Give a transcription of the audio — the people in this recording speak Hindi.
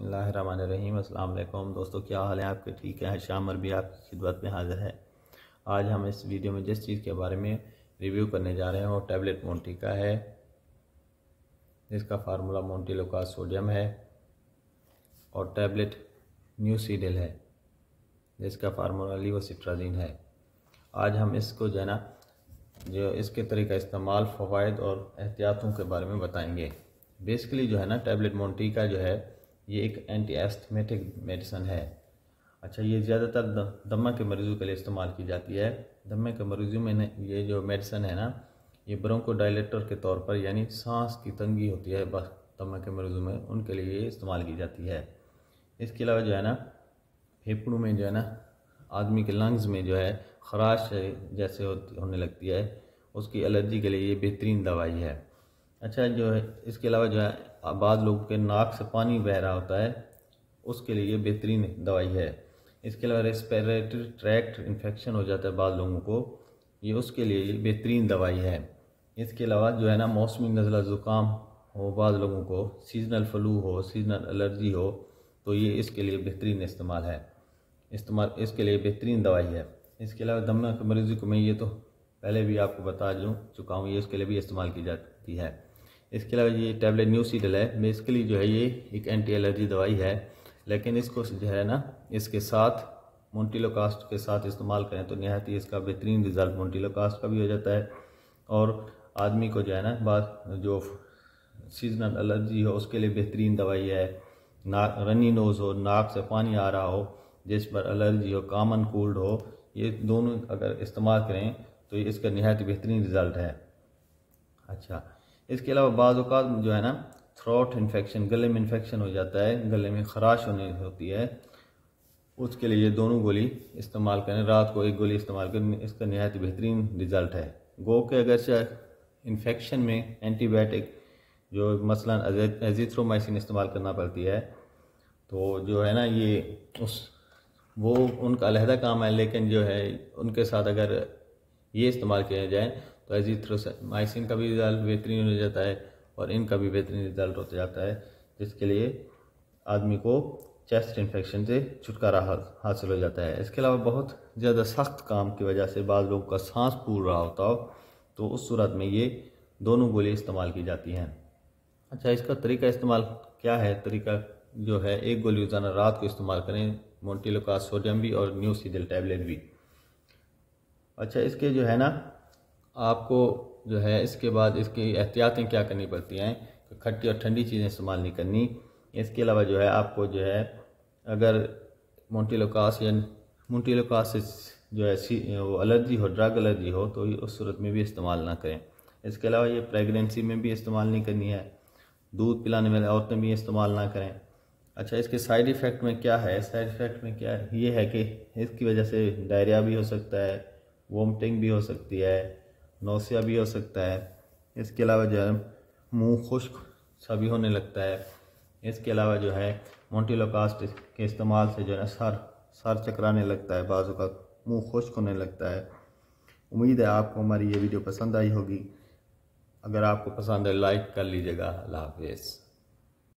बसमीम अल्लाम दोस्तों क्या हाल है आपके ठीक है शाम और भी आपकी खिदमत में हाज़िर है आज हम इस वीडियो में जिस चीज़ के बारे में रिव्यू करने जा रहे हैं वो टैबलेट मोन्टी का है जिसका फार्मूला मोन्टी लोकास सोडियम है और टैबलेट न्यू सीडल है जिसका फार्मूला लीवोसिट्राजीन है आज हम इसको जो है ना जो इसके तरीका इस्तेमाल फ़वाद और एहतियातों के बारे में बताएँगे बेसिकली जो है ना टैबलेट मोन्टी का जो है ये एक एंटी एस्थमेटिक मेडिसन है अच्छा ये ज़्यादातर दमा के मरीज़ों के लिए इस्तेमाल की जाती है दमे के मरीजों में ये जो मेडिसन है ना ये ब्रोंको डायलेटर के तौर पर यानी सांस की तंगी होती है बस दमा के मरीजों में उनके लिए ये इस्तेमाल की जाती है इसके अलावा जो है ना फेफड़ों में जो है ना आदमी के लंग्स में जो है खराश जैसे होने लगती है उसकी एलर्जी के लिए ये बेहतरीन दवाई है अच्छा जो है इसके अलावा जो है बाद लोगों के नाक से पानी बह रहा होता है उसके लिए बेहतरीन दवाई है इसके अलावा रेस्पिरेटरी ट्रैक्ट इन्फेक्शन हो जाता है बाद लोगों को ये उसके लिए बेहतरीन दवाई है इसके अलावा जो है ना मौसमी नज़ला ज़ुकाम हो बाद लोगों को सीजनल फ्लू हो सीजनल एलर्जी हो तो ये इसके लिए बेहतरीन इस्तेमाल है इस्तेमाल इसके लिए बेहतरीन दवाई है इसके अलावा दमा के मरीजों को मैं ये तो पहले भी आपको बता दूँ चुका हूँ ये इसके लिए भी इस्तेमाल की जाती है इसके अलावा ये टैबलेट न्यू सीडल है बेसिकली जो है ये एक एंटी एलर्जी दवाई है लेकिन इसको जो है ना इसके साथ मोन्टीलोकास्ट के साथ इस्तेमाल करें तो नहायत ही इसका बेहतरीन रिज़ल्ट मोन्टीलोकास्ट का भी हो जाता है और आदमी को जो है ना बात जो सीजनल एलर्जी हो उसके लिए बेहतरीन दवाई है ना रनी नोज़ हो नाक से पानी आ रहा हो जिस पर एलर्जी हो कामन कोल्ड हो ये दोनों अगर इस्तेमाल करें तो इसका नहायत बेहतरीन रिज़ल्ट है अच्छा इसके अलावा बाज़ात जो है ना थ्रोट इन्फेक्शन गले में इन्फेक्शन हो जाता है गले में खराश होने होती है उसके लिए ये दोनों गोली इस्तेमाल करें रात को एक गोली इस्तेमाल करें इसका नहायत बेहतरीन रिज़ल्ट है गो के अगर इन्फेक्शन में एंटीबायोटिक जो मसला एजिथ्रोमाइसिन इस्तेमाल करना पड़ती है तो जो है ना ये उस वो उनका अलहदा काम है लेकिन जो है उनके साथ अगर ये इस्तेमाल किया जाए तो एजीथ्रोमाइसिन का भी रिजल्ट बेहतरीन हो जाता है और इनका भी बेहतरीन रिजल्ट होता जाता है जिसके लिए आदमी को चेस्ट इन्फेक्शन से छुटकारा हासिल हो जाता है इसके अलावा बहुत ज़्यादा सख्त काम की वजह से बाद लोगों का सांस फूल रहा होता हो तो उस सूरत में ये दोनों गोली इस्तेमाल की जाती हैं अच्छा इसका तरीका इस्तेमाल क्या है तरीका जो है एक गोली रोज़ाना रात को इस्तेमाल करें मोन्टीलोका सोडियम भी और न्यूसीडल टैबलेट भी अच्छा इसके जो है ना आपको जो है इसके बाद इसकी एहतियातें क्या करनी पड़ती हैं खट्टी और ठंडी चीज़ें इस्तेमाल नहीं करनी इसके अलावा जो है आपको जो है अगर मोन्टीलोकास या मोन्टीलोकास जो है सी वो एलर्जी हो ड्रग एलर्जी हो तो उस सूरत में भी इस्तेमाल ना करें इसके अलावा ये प्रेगनेंसी में भी इस्तेमाल नहीं करनी है दूध पिलाने वाली औरतें भी इस्तेमाल ना करें अच्छा इसके साइड इफ़ेक्ट में क्या है साइड इफ़ेक्ट में क्या है ये है कि इसकी वजह से डायरिया भी हो सकता है वोमटिंग भी हो सकती है नौसिया भी हो सकता है इसके अलावा जो है मुँह खुश्क सा भी होने लगता है इसके अलावा जो है मोन्टीलोकास्ट के इस्तेमाल से जो है सर सर चकराने लगता है बाजू का मुँह खुश्क होने लगता है उम्मीद है आपको हमारी ये वीडियो पसंद आई होगी अगर आपको पसंद है लाइक कर लीजिएगा अल्लाह हाफिज़